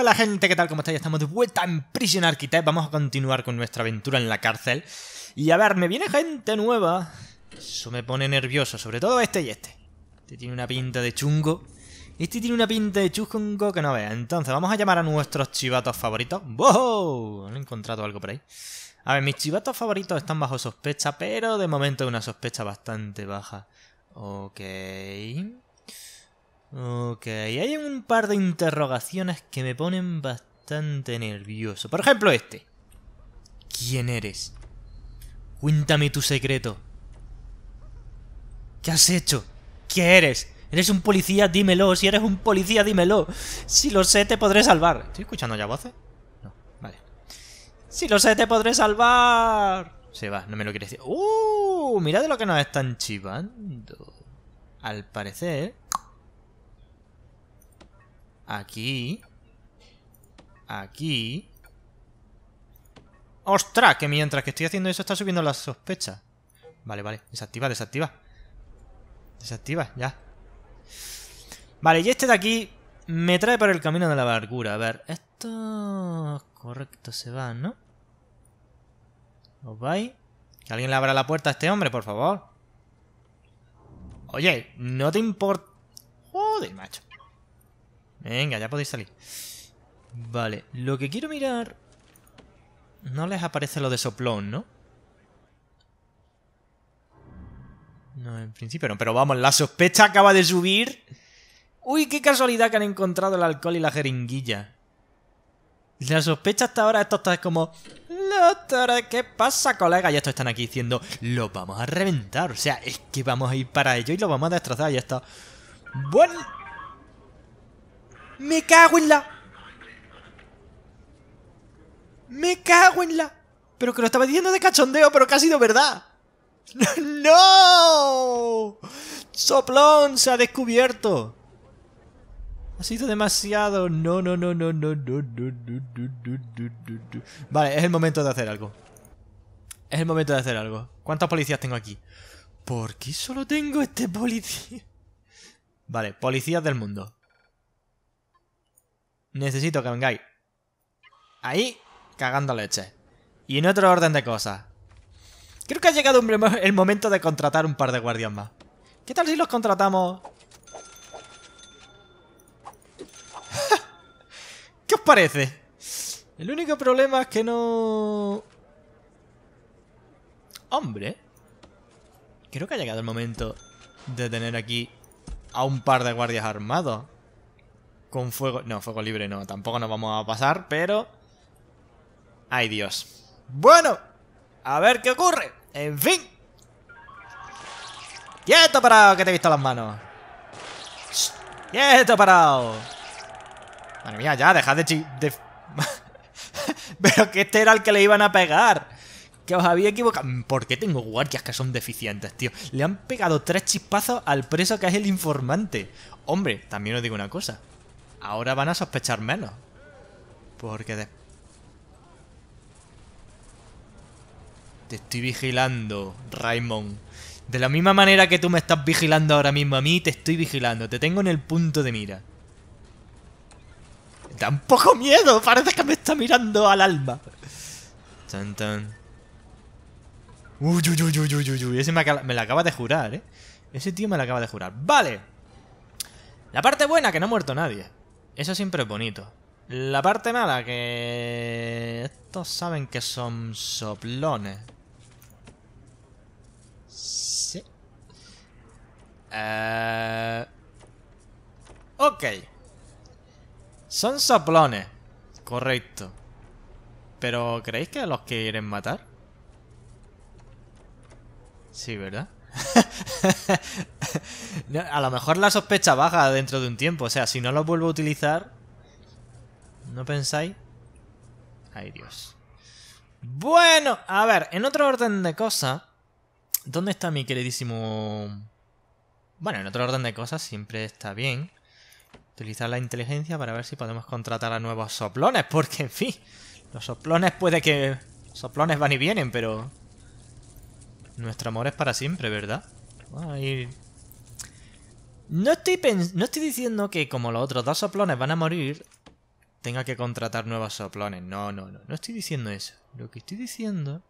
Hola gente, ¿qué tal? ¿Cómo estáis? Estamos de vuelta en Prison Architect. Vamos a continuar con nuestra aventura en la cárcel. Y a ver, me viene gente nueva. Eso me pone nervioso, sobre todo este y este. Este tiene una pinta de chungo. Este tiene una pinta de chungo que no vea. Entonces, vamos a llamar a nuestros chivatos favoritos. ¡Wow! Han encontrado algo por ahí. A ver, mis chivatos favoritos están bajo sospecha, pero de momento es una sospecha bastante baja. Ok... Ok, hay un par de interrogaciones que me ponen bastante nervioso. Por ejemplo, este. ¿Quién eres? Cuéntame tu secreto. ¿Qué has hecho? ¿Qué eres? ¿Eres un policía? Dímelo. Si eres un policía, dímelo. Si lo sé, te podré salvar. ¿Estoy escuchando ya voces? No, vale. Si lo sé, te podré salvar. Se va, no me lo quiere decir. ¡Uh! Mirad lo que nos están chivando. Al parecer, Aquí. Aquí. ¡Ostras! Que mientras que estoy haciendo eso está subiendo la sospecha. Vale, vale. Desactiva, desactiva. Desactiva, ya. Vale, y este de aquí me trae por el camino de la largura. A ver, esto... Correcto, se va, ¿no? ¿Os vais? Que alguien le abra la puerta a este hombre, por favor. Oye, no te importa... Joder, macho. Venga, ya podéis salir. Vale, lo que quiero mirar... No les aparece lo de soplón, ¿no? No, en principio no. Pero vamos, la sospecha acaba de subir. Uy, qué casualidad que han encontrado el alcohol y la jeringuilla. La sospecha hasta ahora, esto está como... ¿Qué pasa, colega? Y estos están aquí diciendo, lo vamos a reventar. O sea, es que vamos a ir para ello y lo vamos a destrozar. Ya está. Bueno... Me cago en la... Me cago en la... Pero que lo estaba diciendo de cachondeo, pero que ha sido verdad. ¡No! ¡Soplón! Se ha descubierto. Ha sido demasiado. No, no, no, no, no, no, no, no, no, no, Vale, es el momento de hacer algo. Es el momento de hacer algo. ¿Cuántos policías tengo aquí? ¿Por qué solo tengo este policía? Vale, policías del mundo necesito que vengáis. Ahí, cagando leche. Y en otro orden de cosas. Creo que ha llegado el momento de contratar un par de guardias más. ¿Qué tal si los contratamos? ¿Qué os parece? El único problema es que no... Hombre. Creo que ha llegado el momento de tener aquí a un par de guardias armados. Con fuego... No, fuego libre no. Tampoco nos vamos a pasar, pero... ¡Ay, Dios! Bueno, a ver qué ocurre. En fin. ¡Quieto parado que te he visto las manos! Y ¡Quieto parado! Madre mía, ya, dejad de... Chi de... pero que este era el que le iban a pegar. Que os había equivocado. Mm, ¿Por qué tengo guardias que son deficientes, tío? Le han pegado tres chispazos al preso que es el informante. Hombre, también os digo una cosa ahora van a sospechar menos. Porque Te estoy vigilando, Raymond. De la misma manera que tú me estás vigilando ahora mismo a mí, te estoy vigilando. Te tengo en el punto de mira. Da un poco miedo. Parece que me está mirando al alma. Tan, tan. Uy, uy, uy, uy, uy, uy. Ese me, me la acaba de jurar, ¿eh? Ese tío me la acaba de jurar. Vale. La parte buena, que no ha muerto nadie. Eso siempre es bonito. La parte mala, que... Estos saben que son soplones. Sí. Eh, ok. Son soplones. Correcto. Pero, ¿creéis que los que quieren matar? Sí, ¿verdad? a lo mejor la sospecha baja dentro de un tiempo. O sea, si no lo vuelvo a utilizar... ¿No pensáis? Ay, Dios. Bueno, a ver, en otro orden de cosas... ¿Dónde está mi queridísimo...? Bueno, en otro orden de cosas siempre está bien utilizar la inteligencia para ver si podemos contratar a nuevos soplones, porque en fin, los soplones puede que... Soplones van y vienen, pero... Nuestro amor es para siempre, ¿verdad? a ir no estoy, no estoy diciendo que como los otros dos soplones van a morir, tenga que contratar nuevos soplones. No, no, no. No estoy diciendo eso. Lo que estoy diciendo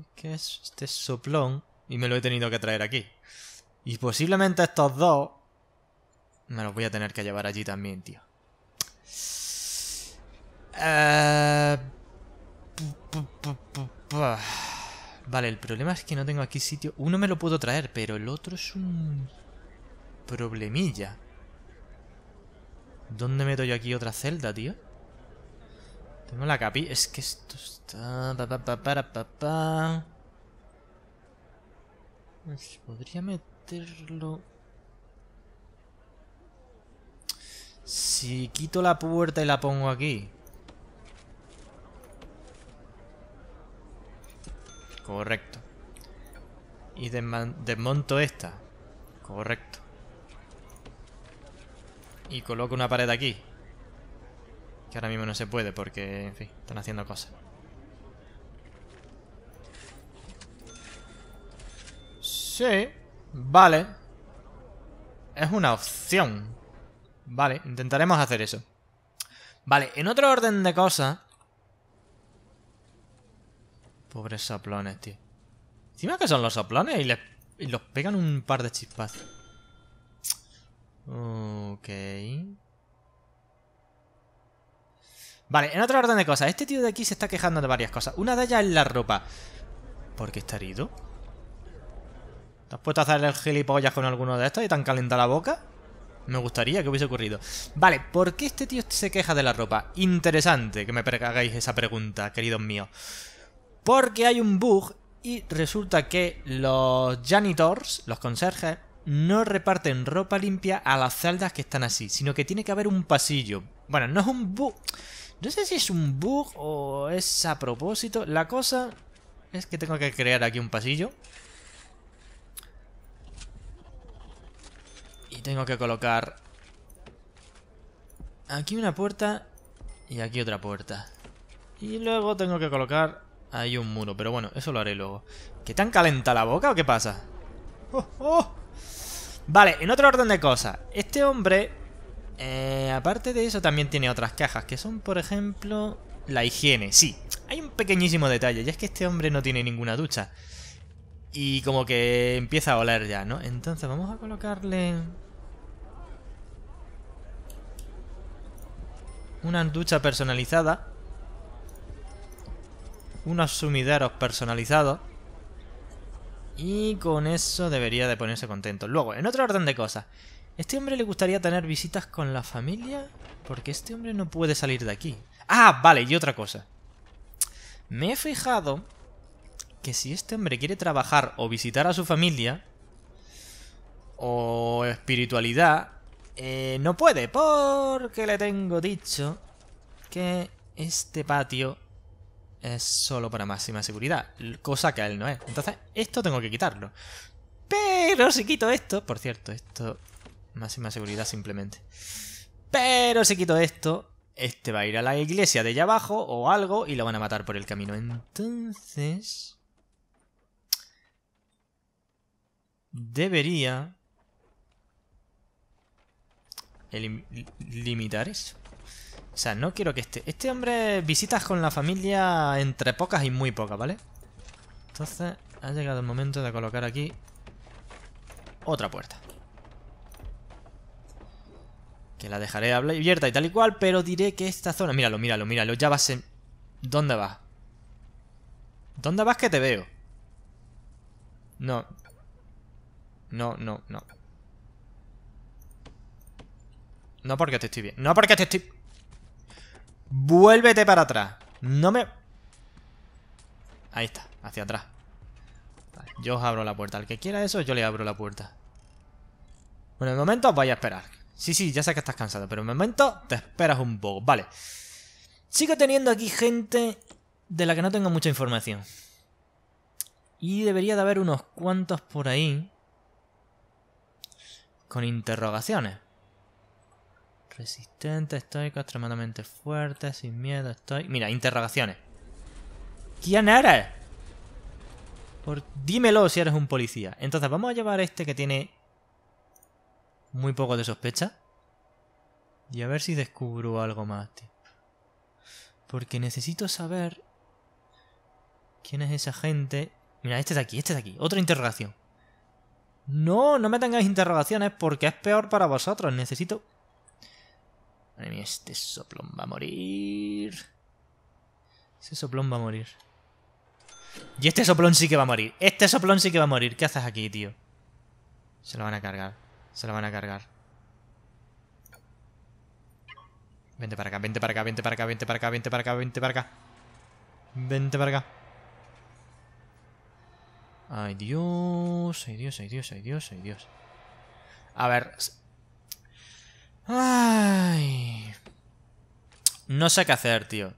es que este soplón y me lo he tenido que traer aquí. Y posiblemente estos dos me los voy a tener que llevar allí también, tío. Eh... Vale, el problema es que no tengo aquí sitio. Uno me lo puedo traer, pero el otro es un... Problemilla. ¿Dónde meto yo aquí otra celda, tío? Tengo la capi... Es que esto está... Podría meterlo... Si quito la puerta y la pongo aquí... Correcto. Y desmonto esta. Correcto. Y coloco una pared aquí. Que ahora mismo no se puede porque, en fin, están haciendo cosas. Sí, vale. Es una opción. Vale, intentaremos hacer eso. Vale, en otro orden de cosas... Pobres soplones, tío. Encima que son los soplones y, los pegan un par de chispazos. Ok. Vale, en otro orden de cosas. Este tío de aquí se está quejando de varias cosas. Una de ellas es la ropa. ¿Por qué está herido? ¿Te has puesto a hacer el gilipollas con alguno de estos y tan calenta la boca? Me gustaría que hubiese ocurrido. Vale, ¿por qué este tío se queja de la ropa? Interesante que me hagáis esa pregunta, queridos míos. Porque hay un bug y resulta que los janitors, los conserjes, no reparten ropa limpia a las celdas que están así, sino que tiene que haber un pasillo. Bueno, no es un bug. No sé si es un bug o es a propósito. La cosa es que tengo que crear aquí un pasillo. Y tengo que colocar aquí una puerta y aquí otra puerta. Y luego tengo que colocar hay un muro, pero bueno, eso lo haré luego. ¿Qué tan calenta la boca o qué pasa? Oh, oh. Vale, en otro orden de cosas. Este hombre, eh, aparte de eso, también tiene otras cajas, que son, por ejemplo, la higiene. Sí, hay un pequeñísimo detalle, y es que este hombre no tiene ninguna ducha. Y como que empieza a oler ya, ¿no? Entonces vamos a colocarle... Una ducha personalizada unos sumideros personalizados. Y con eso debería de ponerse contento. Luego, en otro orden de cosas. ¿Este hombre le gustaría tener visitas con la familia? Porque este hombre no puede salir de aquí. Ah, vale, y otra cosa. Me he fijado que si este hombre quiere trabajar o visitar a su familia, o espiritualidad, eh, no puede, porque le tengo dicho que este patio es solo para máxima seguridad, cosa que él no es. Entonces, esto tengo que quitarlo. Pero si quito esto, por cierto, esto máxima seguridad simplemente. Pero si quito esto, este va a ir a la iglesia de allá abajo o algo y lo van a matar por el camino. Entonces... Debería... limitar eso. O sea, no quiero que este... Este hombre visitas con la familia entre pocas y muy pocas, ¿vale? Entonces, ha llegado el momento de colocar aquí otra puerta. Que la dejaré abierta y tal y cual, pero diré que esta zona... Míralo, míralo, míralo. Ya vas en... ¿Dónde vas? ¿Dónde vas que te veo? No. No, no, no. No porque te estoy bien. No porque te estoy... Vuélvete para atrás. No me... Ahí está, hacia atrás. yo os abro la puerta. Al que quiera eso, yo le abro la puerta. Bueno, de momento os a esperar. Sí, sí, ya sé que estás cansado, pero de momento te esperas un poco. Vale. Sigo teniendo aquí gente de la que no tengo mucha información. Y debería de haber unos cuantos por ahí. Con interrogaciones. Resistente, estoico, extremadamente fuerte, sin miedo, estoy... Mira, interrogaciones. ¿Quién eres? Por... Dímelo si eres un policía. Entonces, vamos a llevar a este que tiene muy poco de sospecha. Y a ver si descubro algo más, Porque necesito saber quién es esa gente. Mira, este de aquí, este de aquí. Otra interrogación. No, no me tengáis interrogaciones porque es peor para vosotros. Necesito este soplón va a morir. Ese soplón va a morir. Y este soplón sí que va a morir. Este soplón sí que va a morir. ¿Qué haces aquí, tío? Se lo van a cargar. Se lo van a cargar. Vente para acá, vente para acá, vente para acá, vente para acá, vente para acá, vente para acá. Vente para acá. Ay Dios, ay Dios, ay Dios, ay Dios, ay Dios. A ver, no sé qué hacer, tío.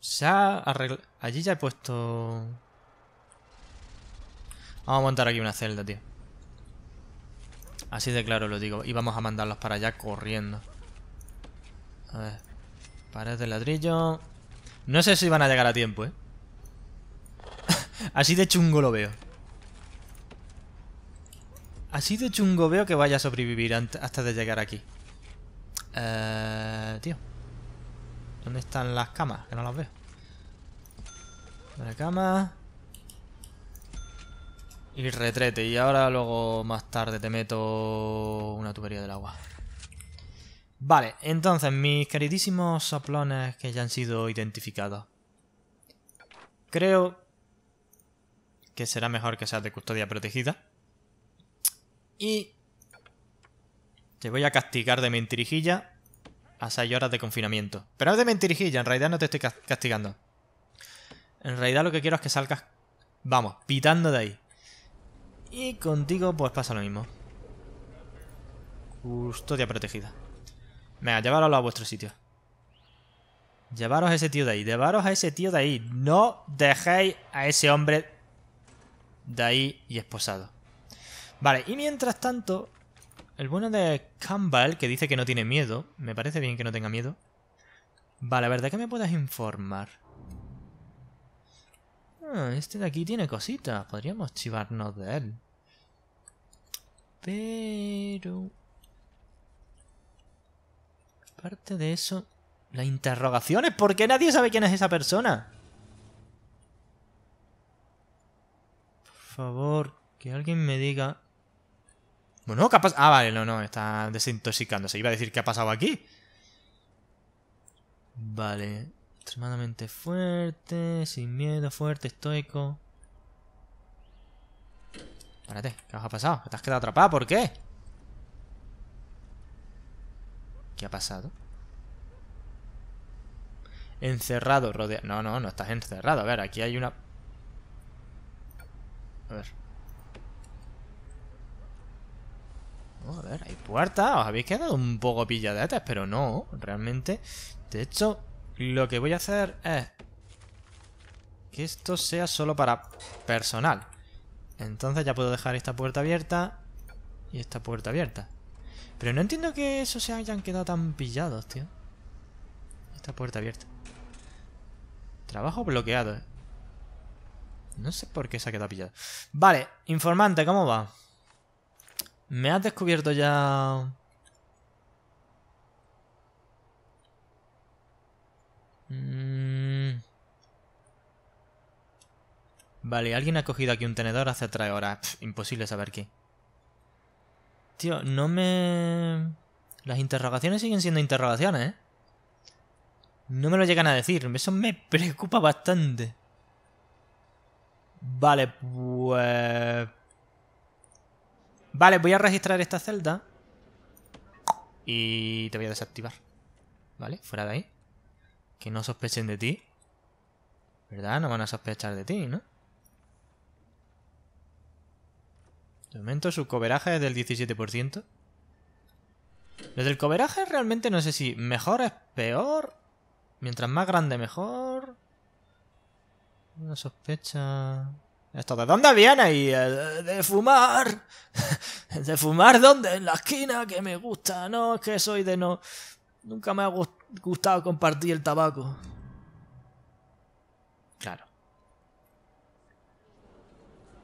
Se ha arreglado... Allí ya he puesto... Vamos a montar aquí una celda, tío. Así de claro lo digo. Y vamos a mandarlos para allá corriendo. A ver. Pared de ladrillo. No sé si van a llegar a tiempo, ¿eh? Así de chungo lo veo. Así de chungo veo que vaya a sobrevivir hasta de llegar aquí. Eh, tío. ¿Dónde están las camas? Que no las veo. La cama. Y retrete. Y ahora luego más tarde te meto una tubería del agua. Vale, entonces mis queridísimos soplones que ya han sido identificados. Creo que será mejor que seas de custodia protegida. Y te voy a castigar de mentirijilla a 6 horas de confinamiento. Pero es de mentirijilla, en realidad no te estoy castigando. En realidad lo que quiero es que salgas, vamos, pitando de ahí. Y contigo pues pasa lo mismo. Custodia protegida. Venga, llevaroslo a vuestro sitio. Llevaros a ese tío de ahí, llevaros a ese tío de ahí. No dejéis a ese hombre de ahí y esposado. Vale, y mientras tanto, el bueno de Campbell, que dice que no tiene miedo, me parece bien que no tenga miedo. Vale, a ver, ¿de qué me puedes informar? Ah, este de aquí tiene cositas, podríamos chivarnos de él. Pero... Aparte de eso... Las interrogaciones, ¿por qué nadie sabe quién es esa persona? Por favor, que alguien me diga bueno, capaz. Ah, vale, no, no, está desintoxicándose. Iba a decir qué ha pasado aquí. Vale. Extremadamente fuerte, sin miedo, fuerte, estoico. Espérate, ¿qué os ha pasado? ¿Te has quedado atrapado, ¿Por qué? ¿Qué ha pasado? Encerrado, rodea... No, no, no estás encerrado. A ver, aquí hay una... A ver. Oh, a ver, hay puertas, Os habéis quedado un poco pilladetes, pero no, realmente. De hecho, lo que voy a hacer es que esto sea solo para personal. Entonces ya puedo dejar esta puerta abierta y esta puerta abierta. Pero no entiendo que esos se hayan quedado tan pillados, tío. Esta puerta abierta. Trabajo bloqueado. eh. No sé por qué se ha quedado pillado. Vale, informante, ¿cómo va? ¿Me has descubierto ya... Mm. Vale, alguien ha cogido aquí un tenedor hace tres horas. imposible saber qué. Tío, no me... Las interrogaciones siguen siendo interrogaciones, ¿eh? No me lo llegan a decir. Eso me preocupa bastante. Vale, pues... Vale, voy a registrar esta celda. Y te voy a desactivar. ¿Vale? Fuera de ahí. Que no sospechen de ti. ¿Verdad? No van a sospechar de ti, ¿no? De momento su coberaje es del 17%. Lo del coberaje realmente no sé si mejor es peor. Mientras más grande mejor. Una sospecha... Esto, ¿de dónde viene? Y eh, de fumar. ¿De fumar dónde? En la esquina, que me gusta. No, es que soy de no. Nunca me ha gustado compartir el tabaco. Claro.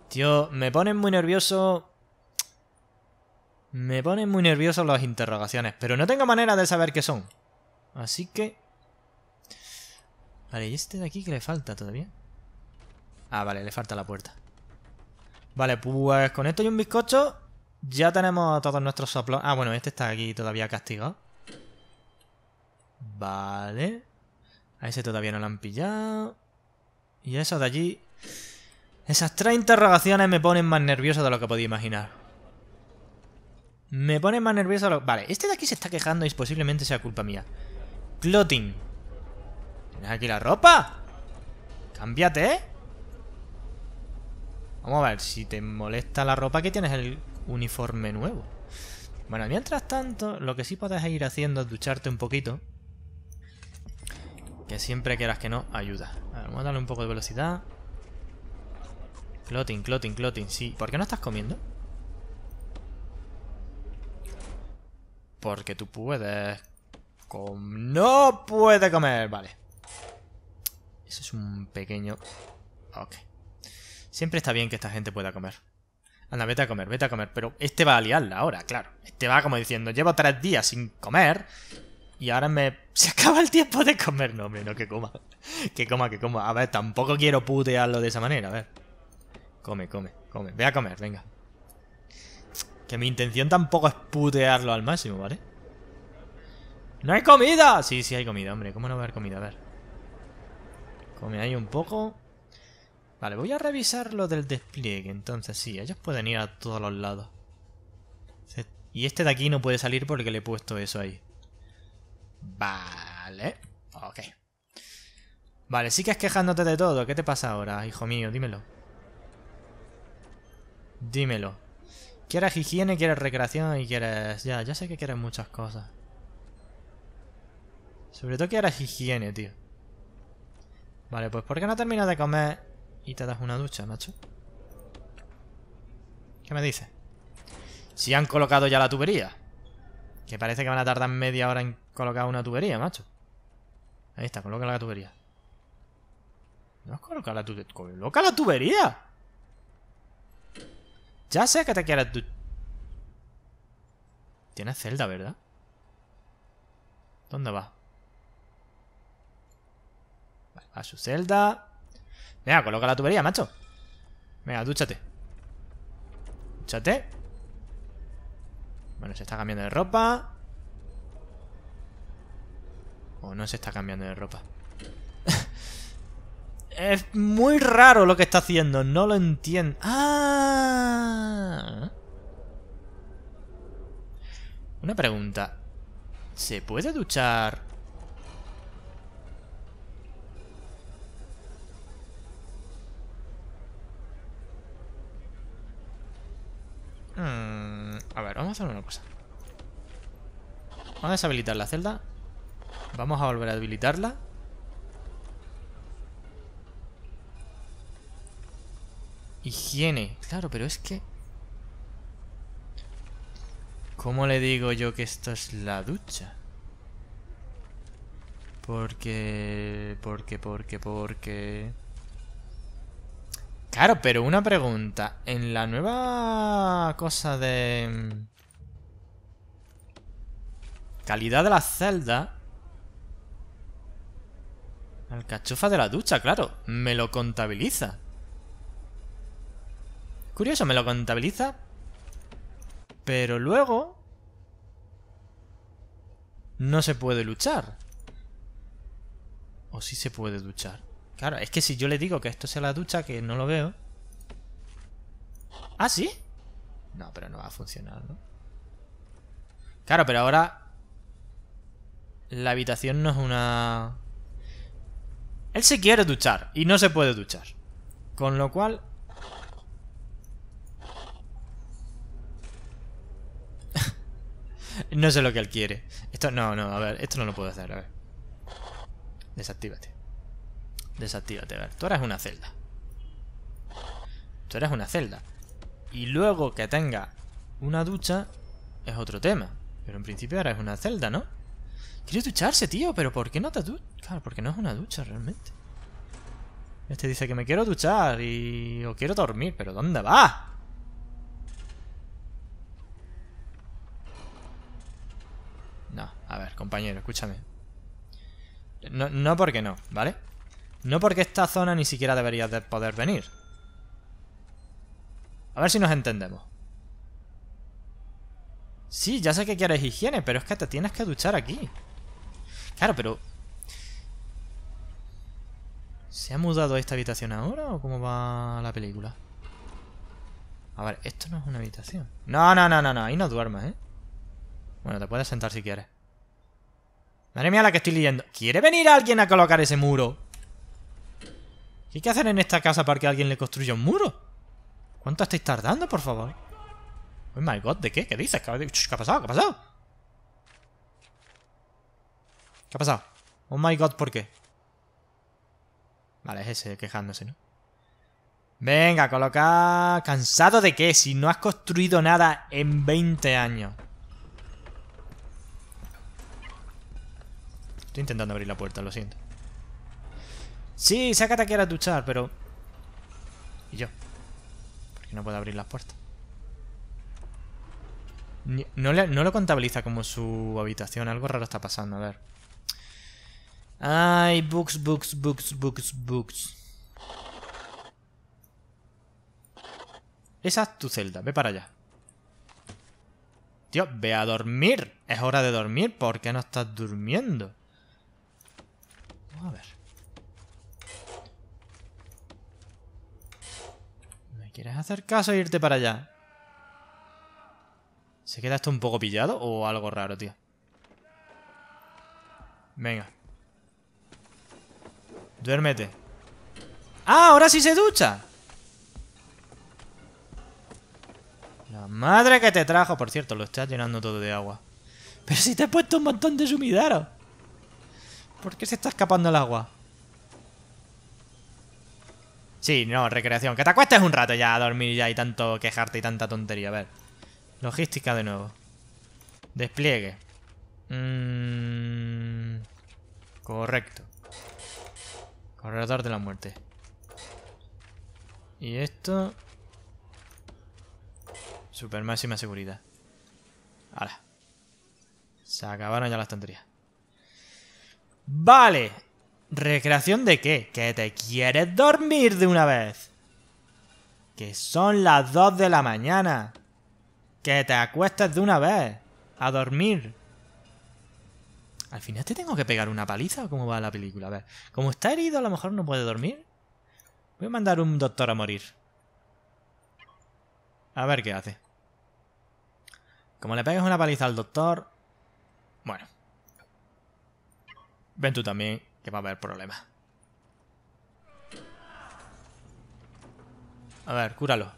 Tío, me ponen muy nervioso. Me ponen muy nervioso las interrogaciones, pero no tengo manera de saber qué son. Así que... Vale, ¿y este de aquí que le falta todavía? Ah, vale, le falta la puerta. Vale, pues con esto y un bizcocho ya tenemos todos nuestros soplos. Ah, bueno, este está aquí todavía castigado. Vale. A ese todavía no lo han pillado. Y eso de allí... Esas tres interrogaciones me ponen más nervioso de lo que podía imaginar. Me ponen más nervioso de lo... Vale, este de aquí se está quejando y posiblemente sea culpa mía. Clothing. ¿Tienes aquí la ropa? Cámbiate, ¿eh? Vamos a ver, si te molesta la ropa que tienes el uniforme nuevo. Bueno, mientras tanto, lo que sí puedes ir haciendo es ducharte un poquito. Que siempre quieras que no, ayuda. A vamos a darle un poco de velocidad. Clothing, clotin, clotin, sí. ¿Por qué no estás comiendo? Porque tú puedes... ¡No puede comer! Vale. Eso es un pequeño... Ok. Siempre está bien que esta gente pueda comer. Anda, vete a comer, vete a comer. Pero este va a liarla ahora, claro. Este va como diciendo, llevo tres días sin comer y ahora me... Se acaba el tiempo de comer. No, hombre, no, que coma. Que coma, que coma. A ver, tampoco quiero putearlo de esa manera, a ver. Come, come, come. Ve a comer, venga. Que mi intención tampoco es putearlo al máximo, ¿vale? ¡No hay comida! Sí, sí hay comida, hombre. ¿Cómo no va a haber comida? A ver. Come ahí un poco. Vale, voy a revisar lo del despliegue. Entonces sí, ellos pueden ir a todos los lados. Y este de aquí no puede salir porque le he puesto eso ahí. Vale. Ok. Vale, sigues quejándote de todo. ¿Qué te pasa ahora, hijo mío? Dímelo. Dímelo. Quieres higiene, quieres recreación y quieres... Ya, ya sé que quieres muchas cosas. Sobre todo quieres higiene, tío. Vale, pues ¿por qué no terminas de comer y te das una ducha, macho. ¿Qué me dices? Si han colocado ya la tubería. Que parece que van a tardar media hora en colocar una tubería, macho. Ahí está, coloca la tubería. No coloca la tubería. ¡Coloca la tubería! Ya sé que te quieres tiene Tienes celda, ¿verdad? ¿Dónde va? a su celda. Venga, coloca la tubería, macho. Venga, dúchate. Dúchate. Bueno, se está cambiando de ropa. O no se está cambiando de ropa. es muy raro lo que está haciendo. No lo entiendo. ¡Ah! Una pregunta. ¿Se puede duchar vamos a hacer una cosa. Vamos a deshabilitar la celda. Vamos a volver a habilitarla. Higiene. Claro, pero es que... ¿Cómo le digo yo que esto es la ducha? Porque... Porque, porque, porque... Claro, pero una pregunta. En la nueva cosa de... Calidad de la celda. Alcachofa de la ducha, claro. Me lo contabiliza. Curioso, me lo contabiliza. Pero luego... No se puede luchar. O sí se puede duchar. Claro, es que si yo le digo que esto sea la ducha, que no lo veo... ¿Ah, sí? No, pero no va a funcionar, ¿no? Claro, pero ahora la habitación no es una... Él se quiere duchar y no se puede duchar. Con lo cual... no sé lo que él quiere. Esto no, no, a ver, esto no lo puedo hacer, a ver. Desactívate. Desactívate, a ver. Tú eres una celda. Tú eres una celda. Y luego que tenga una ducha es otro tema. Pero en principio ahora es una celda, ¿no? Quiero ducharse, tío, pero ¿por qué no te duchas? Claro, porque no es una ducha realmente. Este dice que me quiero duchar y... o quiero dormir, pero ¿dónde va? No, a ver, compañero, escúchame. No, no porque no, ¿vale? No porque esta zona ni siquiera debería de poder venir. A ver si nos entendemos. Sí, ya sé que quieres higiene, pero es que te tienes que duchar aquí. Claro, pero... ¿Se ha mudado esta habitación ahora o cómo va la película? A ver, esto no es una habitación. No, no, no, no, no. Ahí no duermes, ¿eh? Bueno, te puedes sentar si quieres. Madre mía la que estoy leyendo. ¿Quiere venir alguien a colocar ese muro? ¿Qué hay que hacer en esta casa para que alguien le construya un muro? ¿Cuánto estáis tardando, por favor? Oh my god, ¿de qué? ¿Qué dices? ¿Qué ha pasado? ¿Qué ha pasado? ¿Qué ha pasado? Oh my god, ¿por qué? Vale, es ese quejándose, ¿no? Venga, coloca... ¿Cansado de qué? Si no has construido nada en 20 años. Estoy intentando abrir la puerta, lo siento. Sí, sácate aquí a duchar, pero... ¿Y yo? ¿Por qué no puedo abrir las puertas? no lo contabiliza como su habitación. Algo raro está pasando, a ver. Ay, books, books, books, books, books. Esa es tu celda, ve para allá. Tío, ve a dormir. Es hora de dormir. ¿Por qué no estás durmiendo? Vamos a ver. ¿Me quieres hacer caso e irte para allá? ¿Se queda esto un poco pillado o algo raro, tío? Venga. Duérmete. ¡Ah! ¡Ahora sí se ducha! La madre que te trajo. Por cierto, lo está llenando todo de agua. Pero si te he puesto un montón de sumidero. ¿Por qué se está escapando el agua? Sí, no, recreación. Que te acuestes un rato ya a dormir ya y tanto quejarte y tanta tontería. A ver. Logística de nuevo. Despliegue. Mm, correcto. Corredor de la muerte. Y esto... Super máxima seguridad. ¡Hala! Se acabaron ya las tonterías. Vale. ¿Recreación de qué? Que te quieres dormir de una vez. Que son las 2 de la mañana. Que te acuestes de una vez. A dormir. Al final te tengo que pegar una paliza o cómo va la película. A ver, como está herido, a lo mejor no puede dormir. Voy a mandar un doctor a morir. A ver qué hace. Como le pegues una paliza al doctor... Bueno. Ven tú también, que va a haber problemas. A ver, cúralo.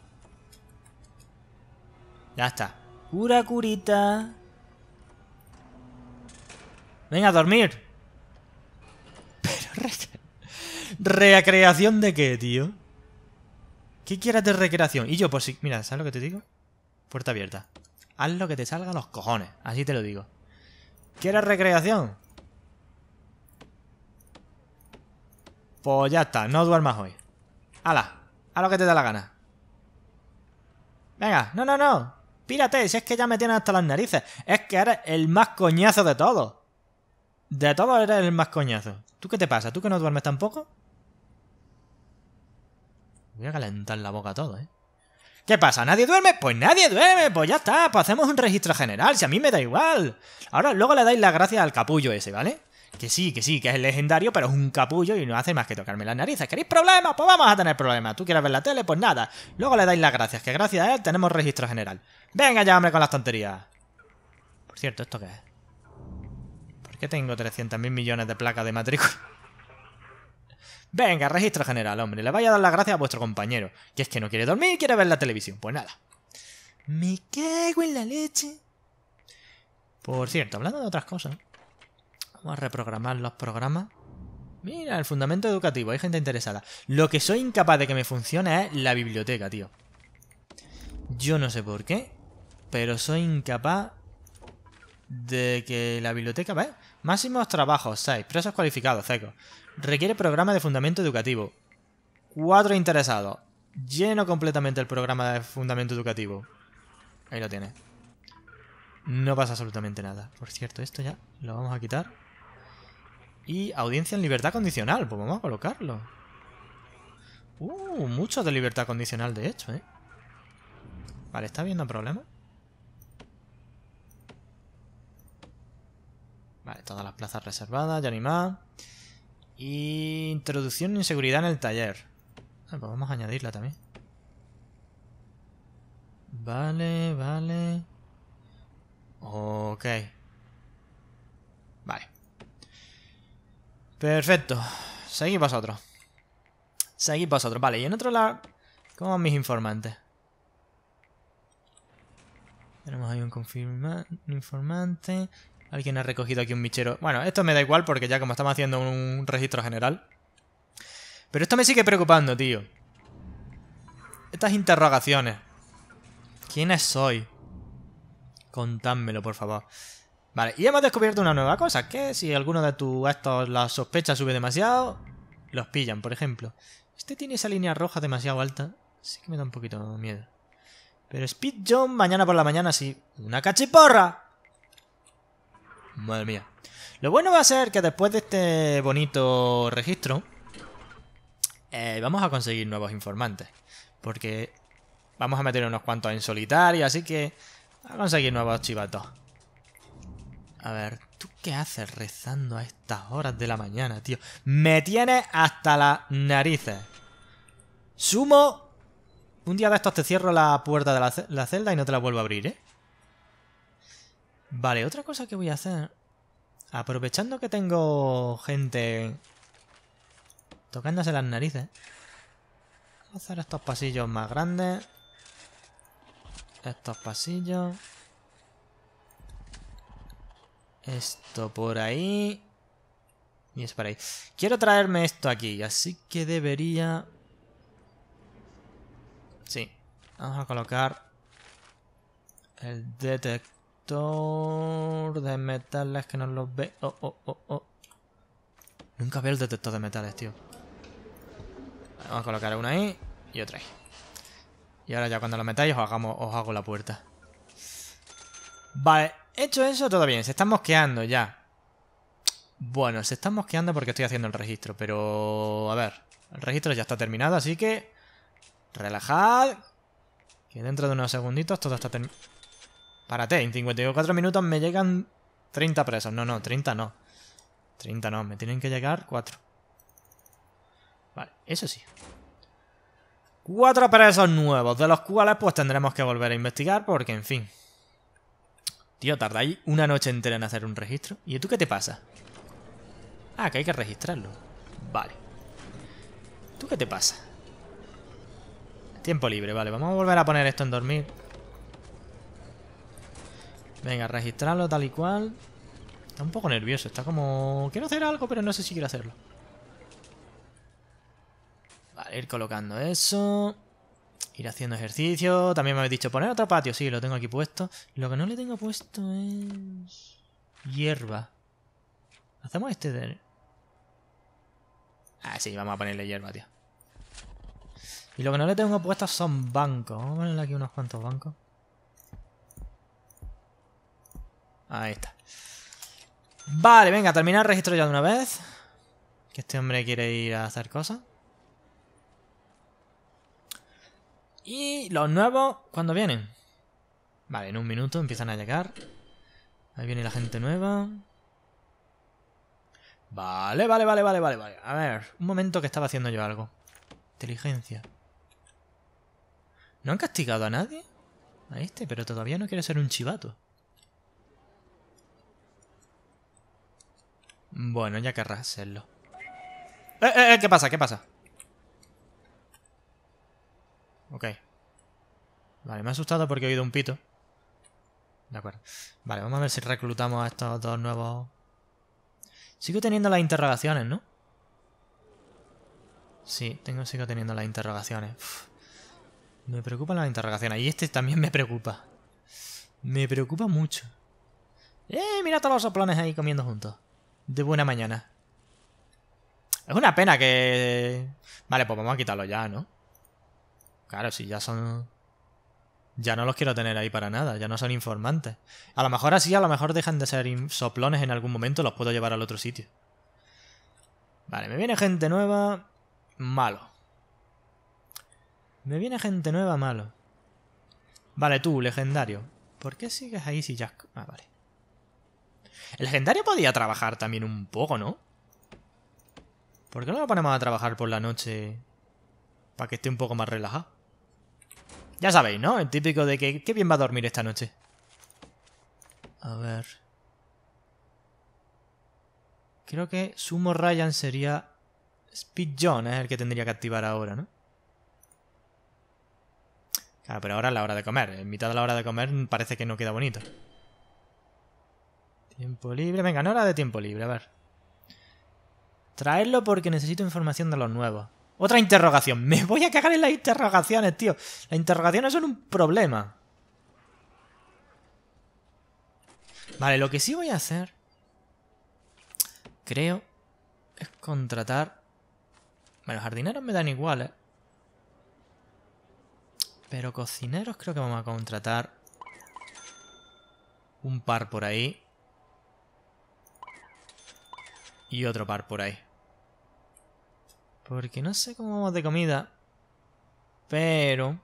Ya está. Cura, curita. Venga, a dormir. Pero... ¿Recreación de qué, tío? ¿Qué quieras de recreación? Y yo, por pues si... mira, ¿sabes lo que te digo? Puerta abierta. Haz lo que te salga a los cojones, así te lo digo. ¿Quieres recreación? Pues ya está, no duermas hoy. Hala, haz lo que te da la gana. Venga, no, no, no. Pírate, si es que ya me tienes hasta las narices. Es que eres el más coñazo de todos. De todos eres el más coñazo. ¿Tú qué te pasa? ¿Tú que no duermes tampoco? Voy a calentar la boca todo, ¿eh? ¿Qué pasa? ¿Nadie duerme? Pues nadie duerme, pues ya está, pues hacemos un registro general, si a mí me da igual. Ahora luego le dais las gracias al capullo ese, ¿vale? Que sí, que sí, que es el legendario, pero es un capullo y no hace más que tocarme las narices. ¿Queréis problemas? Pues vamos a tener problemas. ¿Tú quieres ver la tele? Pues nada. Luego le dais las gracias, que gracias a él tenemos registro general. Venga ya, con las tonterías. Por cierto, ¿esto qué es? Que qué tengo 300.000 millones de placas de matrícula? Venga, registro general, hombre. Le vaya a dar las gracias a vuestro compañero. Que es que no quiere dormir y quiere ver la televisión. Pues nada. Me cago en la leche. Por cierto, hablando de otras cosas. Vamos a reprogramar los programas. Mira, el fundamento educativo. Hay gente interesada. Lo que soy incapaz de que me funcione es la biblioteca, tío. Yo no sé por qué. Pero soy incapaz de que la biblioteca... Máximos trabajos, 6. Presos cualificados, CECO. Requiere programa de fundamento educativo. 4 interesados. Lleno completamente el programa de fundamento educativo. Ahí lo tiene. No pasa absolutamente nada. Por cierto, esto ya lo vamos a quitar. Y audiencia en libertad condicional. Pues vamos a colocarlo. Uh, muchos de libertad condicional, de hecho, ¿eh? Vale, ¿está habiendo problemas? Vale, todas las plazas reservadas, ya ni más. Y introducción en seguridad en el taller. Ah, pues vamos a añadirla también. Vale, vale. Ok. Vale. Perfecto. Seguid vosotros. Seguid vosotros. Vale, y en otro lado... ¿Cómo van mis informantes? Tenemos ahí un, un informante. Alguien ha recogido aquí un michero. Bueno, esto me da igual porque ya como estamos haciendo un registro general. Pero esto me sigue preocupando, tío. Estas interrogaciones. ¿Quiénes soy? Contádmelo, por favor. Vale, y hemos descubierto una nueva cosa, que si alguno de tus actos la sospecha sube demasiado, los pillan, por ejemplo. Este tiene esa línea roja demasiado alta. Sí que me da un poquito miedo. Pero Speed John mañana por la mañana sí. ¡Una cachiporra! Madre mía. Lo bueno va a ser que después de este bonito registro, eh, vamos a conseguir nuevos informantes. Porque vamos a meter unos cuantos en solitario, así que vamos a conseguir nuevos chivatos. A ver, ¿tú qué haces rezando a estas horas de la mañana, tío? Me tienes hasta las narices. Sumo... Un día de estos te cierro la puerta de la celda y no te la vuelvo a abrir, ¿eh? Vale, otra cosa que voy a hacer... Aprovechando que tengo gente... Tocándose las narices. Vamos a hacer estos pasillos más grandes. Estos pasillos. Esto por ahí. Y es por ahí. Quiero traerme esto aquí, así que debería... Sí. Vamos a colocar... El detector detector de metales que no los ve. Oh, oh, oh, oh. Nunca veo el detector de metales, tío. Vamos a colocar una ahí y otra ahí. Y ahora ya cuando lo metáis os, hagamos, os hago la puerta. Vale, hecho eso, todo bien. Se están mosqueando ya. Bueno, se están mosqueando porque estoy haciendo el registro, pero... A ver, el registro ya está terminado, así que... Relajad. Que dentro de unos segunditos todo está terminado. Párate, en 54 minutos me llegan 30 presos. No, no, 30 no. 30 no, me tienen que llegar 4. Vale, eso sí. 4 presos nuevos, de los cuales pues tendremos que volver a investigar porque, en fin. Tío, tardáis una noche entera en hacer un registro. ¿Y tú qué te pasa? Ah, que hay que registrarlo. Vale. ¿Tú qué te pasa? Tiempo libre, vale. Vamos a volver a poner esto en dormir. Venga, registrarlo tal y cual. Está un poco nervioso, está como... Quiero hacer algo, pero no sé si quiero hacerlo. Vale, ir colocando eso. Ir haciendo ejercicio. También me habéis dicho poner otro patio. Sí, lo tengo aquí puesto. Lo que no le tengo puesto es... Hierba. Hacemos este de... Ah, sí, vamos a ponerle hierba, tío. Y lo que no le tengo puesto son bancos. Vamos a ponerle aquí unos cuantos bancos. Ahí está. Vale, venga, terminar el registro ya de una vez. Que este hombre quiere ir a hacer cosas. Y los nuevos, ¿cuándo vienen? Vale, en un minuto empiezan a llegar. Ahí viene la gente nueva. Vale, vale, vale, vale, vale, vale. A ver, un momento que estaba haciendo yo algo. Inteligencia. ¿No han castigado a nadie? A este, pero todavía no quiere ser un chivato. Bueno, ya querrás hacerlo. ¡Eh, eh, eh! ¿Qué pasa? ¿Qué pasa? Ok. Vale, me ha asustado porque he oído un pito. De acuerdo. Vale, vamos a ver si reclutamos a estos dos nuevos... Sigo teniendo las interrogaciones, ¿no? Sí, tengo, sigo teniendo las interrogaciones. Me preocupan las interrogaciones. Y este también me preocupa. Me preocupa mucho. ¡Eh! Mira todos los soplones ahí comiendo juntos de buena mañana. Es una pena que... Vale, pues vamos a quitarlo ya, ¿no? Claro, si ya son... Ya no los quiero tener ahí para nada, ya no son informantes. A lo mejor así, a lo mejor dejan de ser soplones en algún momento, los puedo llevar al otro sitio. Vale, me viene gente nueva... Malo. Me viene gente nueva, malo. Vale, tú, legendario. ¿Por qué sigues ahí si ya... Ah, vale. El legendario podía trabajar también un poco, ¿no? ¿Por qué no lo ponemos a trabajar por la noche? Para que esté un poco más relajado. Ya sabéis, ¿no? El típico de que... Qué bien va a dormir esta noche. A ver... Creo que Sumo Ryan sería... Speed John es el que tendría que activar ahora, ¿no? Claro, pero ahora es la hora de comer. En mitad de la hora de comer parece que no queda bonito. Tiempo libre. Venga, no era de tiempo libre, a ver. Traerlo porque necesito información de los nuevos. Otra interrogación. Me voy a cagar en las interrogaciones, tío. Las interrogaciones son un problema. Vale, lo que sí voy a hacer... Creo... Es contratar... Bueno, jardineros me dan igual, ¿eh? Pero cocineros creo que vamos a contratar... Un par por ahí y otro par por ahí. Porque no sé cómo vamos de comida. Pero...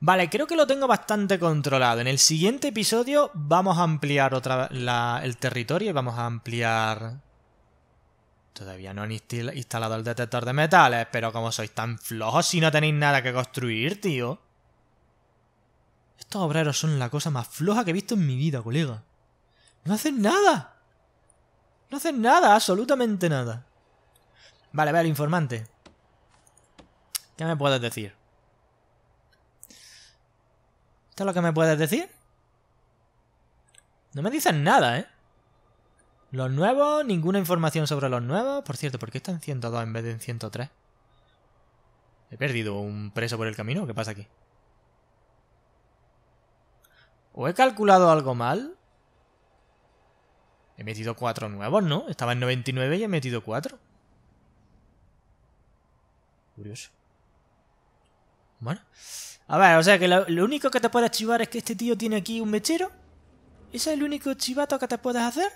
Vale, creo que lo tengo bastante controlado. En el siguiente episodio vamos a ampliar otra la, el territorio y vamos a ampliar... Todavía no han instalado el detector de metales, pero como sois tan flojos si no tenéis nada que construir, tío. Estos obreros son la cosa más floja que he visto en mi vida, colega. No hacen nada. No hacen nada, absolutamente nada. Vale, ver, informante. ¿Qué me puedes decir? ¿Esto es lo que me puedes decir? No me dicen nada, ¿eh? Los nuevos, ninguna información sobre los nuevos. Por cierto, ¿por qué está en 102 en vez de en 103? ¿He perdido un preso por el camino? ¿Qué pasa aquí? ¿O he calculado algo mal? He metido cuatro nuevos, ¿no? Estaba en 99 y he metido cuatro. Curioso. Bueno. A ver, o sea que lo, único que te puedes chivar es que este tío tiene aquí un mechero. ¿Ese es el único chivato que te puedes hacer?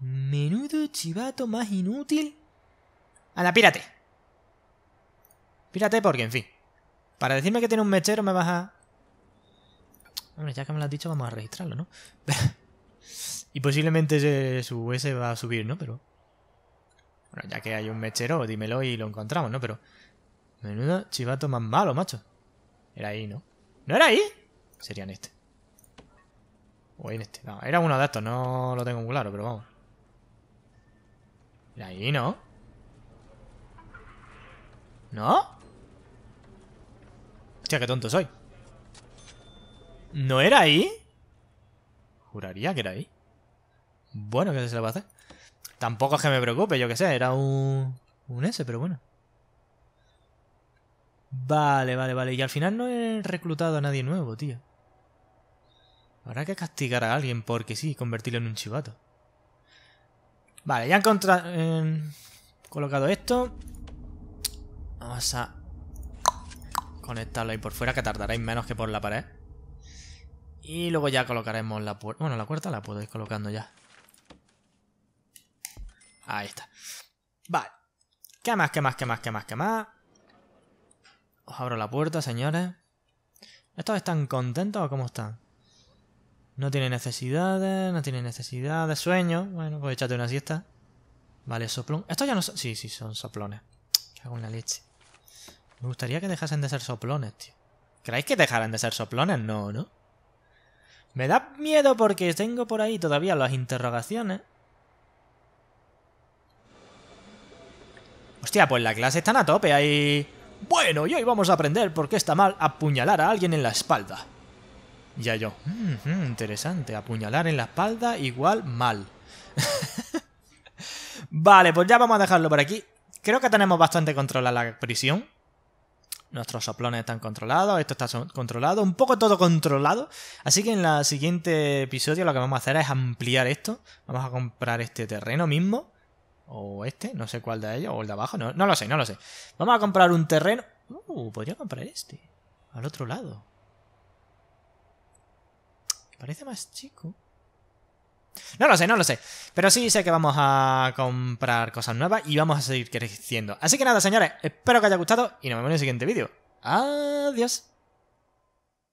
Menudo chivato más inútil. Anda, pírate. Pírate porque, en fin. Para decirme que tiene un mechero me vas a... Hombre, ya que me lo has dicho, vamos a registrarlo, ¿no? Y posiblemente su S va a subir, ¿no? Pero... Bueno, ya que hay un mechero, dímelo y lo encontramos, ¿no? Pero... Menudo chivato más malo, macho. Era ahí, ¿no? ¿No era ahí? Sería en este. O en este. No, era uno de estos, no lo tengo muy claro, pero vamos. Era ahí, ¿no? ¿No? Hostia, qué tonto soy. ¿No era ahí? Juraría que era ahí. Bueno, ¿qué se le va a hacer? Tampoco es que me preocupe, yo que sé, era un. un S, pero bueno. Vale, vale, vale. Y al final no he reclutado a nadie nuevo, tío. Habrá que castigar a alguien porque sí, convertirlo en un chivato. Vale, ya he encontrado, colocado esto. Vamos a conectarlo ahí por fuera, que tardaréis menos que por la pared. Y luego ya colocaremos la puerta. Bueno, la puerta la podéis ir colocando ya. Ahí está. Vale. ¿Qué más, qué más, qué más, qué más, qué más? Os abro la puerta, señores. ¿Estos están contentos o cómo están? No tiene necesidades, no tiene de sueño. Bueno, pues échate una siesta. Vale, soplón. Estos ya no son... Sí, sí, son soplones. hago en la leche. Me gustaría que dejasen de ser soplones, tío. ¿Creéis que dejaran de ser soplones? No, ¿no? Me da miedo porque tengo por ahí todavía las interrogaciones. Hostia, pues la clase está a tope ahí. Bueno, y hoy vamos a aprender por qué está mal apuñalar a alguien en la espalda. Ya yo. interesante, apuñalar en la espalda igual mal. vale, pues ya vamos a dejarlo por aquí. Creo que tenemos bastante control a la prisión nuestros soplones están controlados, esto está controlado, un poco todo controlado. Así que en el siguiente episodio lo que vamos a hacer es ampliar esto. Vamos a comprar este terreno mismo. O este, no sé cuál de ellos, o el de abajo, no, no lo sé, no lo sé. Vamos a comprar un terreno. Uh, podría comprar este. Al otro lado. Parece más chico. No lo sé, no lo sé. Pero sí sé que vamos a comprar cosas nuevas y vamos a seguir creciendo. Así que nada, señores, espero que haya gustado y nos vemos en el siguiente vídeo. Adiós.